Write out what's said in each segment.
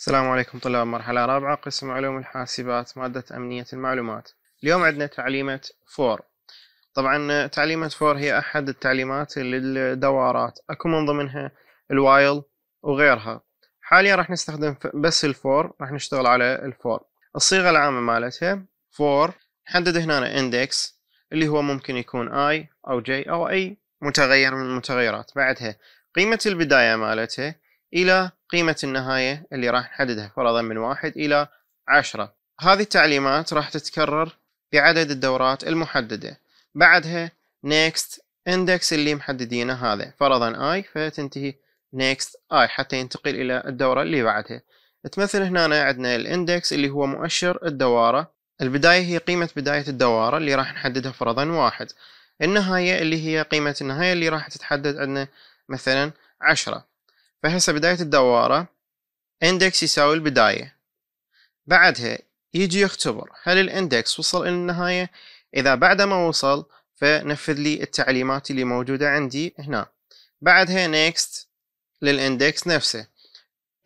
السلام عليكم طلاب مرحلة رابعة قسم علوم الحاسبات مادة أمنية المعلومات اليوم عندنا تعليمة فور طبعا تعليمة فور هي أحد التعليمات للدوارات أكو من ضمنها الوايل وغيرها حاليا راح نستخدم بس الفور راح نشتغل على الفور الصيغة العامة مالتها فور نحدد هنا اندكس اللي هو ممكن يكون اي او جي او اي متغير من المتغيرات بعدها قيمة البداية مالتها إلى قيمة النهاية اللي راح نحددها فرضا من واحد إلى عشرة هذه التعليمات راح تتكرر بعدد الدورات المحددة بعدها next index اللي محددينه هذا فرضا i فتنتهي next i حتى ينتقل إلى الدورة اللي بعدها تمثل هنا عندنا الاندكس اللي هو مؤشر الدوارة البداية هي قيمة بداية الدوارة اللي راح نحددها فرضا واحد النهاية اللي هي قيمة النهاية اللي راح تتحدد عندنا مثلا عشرة فهسه بداية الدوارة اندكس يساوي البداية بعدها يجي يختبر هل الاندكس وصل إلى النهاية إذا بعد ما وصل فنفذ لي التعليمات اللي موجودة عندي هنا بعدها next للاندكس نفسه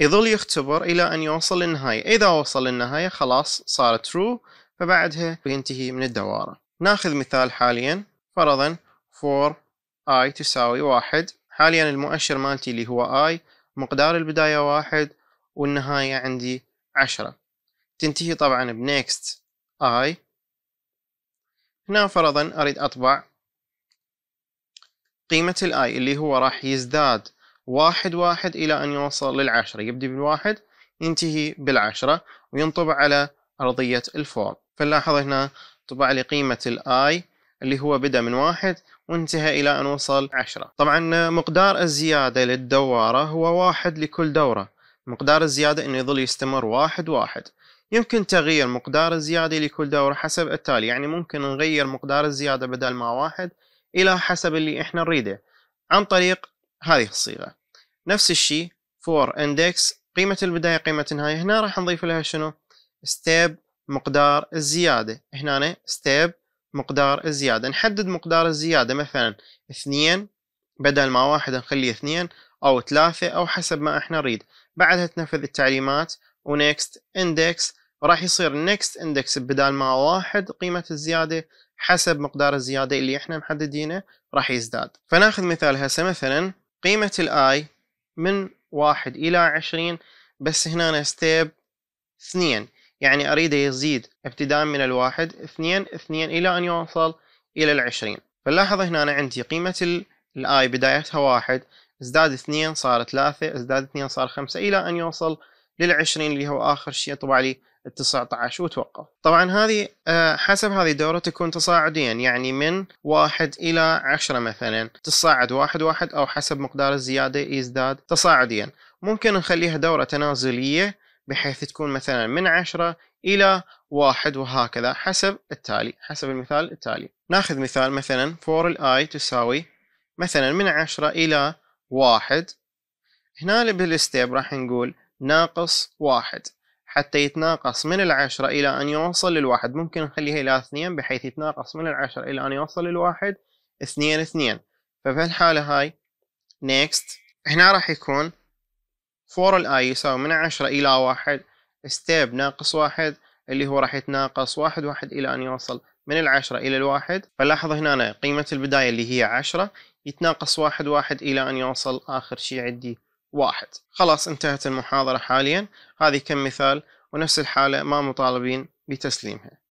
يظل يختبر إلى أن يوصل للنهاية إذا وصل للنهاية خلاص صار true فبعدها ينتهي من الدوارة ناخذ مثال حاليا فرضا 4i تساوي واحد حاليا المؤشر مالتي اللي هو اي مقدار البداية واحد والنهاية عندي عشرة تنتهي طبعا بنيكست اي هنا فرضا اريد اطبع قيمة الاي اللي هو راح يزداد واحد واحد الى ان يوصل للعشرة يبدي بالواحد ينتهي بالعشرة وينطبع على ارضية الفور فنلاحظ هنا طبع لي قيمة الاي اللي هو بدأ من واحد وانتهى إلى أن وصل عشرة طبعا مقدار الزيادة للدوارة هو واحد لكل دورة مقدار الزيادة أنه يظل يستمر واحد واحد يمكن تغيير مقدار الزيادة لكل دورة حسب التالي يعني ممكن نغير مقدار الزيادة بدل ما واحد إلى حسب اللي إحنا نريده عن طريق هذه الصيغة نفس الشيء فور اندكس قيمة البداية قيمة النهاية هنا راح نضيف لها شنو ستيب مقدار الزيادة هنا ستيب مقدار الزيادة نحدد مقدار الزيادة مثلا اثنين بدل ما واحد نخليه اثنين أو ثلاثة أو حسب ما احنا نريد بعدها تنفذ التعليمات ونكست اندكس وراح يصير نكست اندكس بدل ما واحد قيمة الزيادة حسب مقدار الزيادة اللي احنا محددينه راح يزداد فناخذ مثال هسه مثلا قيمة الاي من واحد إلى عشرين بس هنا ستيب اثنين يعني أريده يزيد ابتداء من الواحد اثنين اثنين إلى أن يوصل إلى العشرين فنلاحظ هنا أنا عندي قيمة الآي بدايتها واحد ازداد اثنين صار ثلاثة ازداد اثنين صار خمسة إلى أن يوصل للعشرين اللي هو آخر شيء طبع لي التسعة عشر وتوقف طبعا هذه آه، حسب هذه الدورة تكون تصاعديا يعني من واحد إلى عشرة مثلا تصاعد واحد واحد أو حسب مقدار الزيادة يزداد تصاعديا ممكن نخليها دورة تنازلية بحيث تكون مثلا من عشرة إلى واحد وهكذا حسب التالي حسب المثال التالي ناخذ مثال مثلا for الاي تساوي مثلا من عشرة إلى واحد هنا بالستيب راح نقول ناقص واحد حتى يتناقص من العشرة إلى أن يوصل للواحد ممكن نخليها إلى اثنين بحيث يتناقص من العشرة إلى أن يوصل للواحد اثنين اثنين ففي الحالة هاي next هنا راح يكون فور الاي يساوي من عشرة إلى واحد ستيب ناقص واحد اللي هو راح يتناقص واحد واحد إلى أن يوصل من العشرة إلى الواحد فلاحظ هنا أنا قيمة البداية اللي هي عشرة يتناقص واحد واحد إلى أن يوصل آخر شيء عندي واحد خلاص انتهت المحاضرة حاليا هذه كم مثال ونفس الحالة ما مطالبين بتسليمها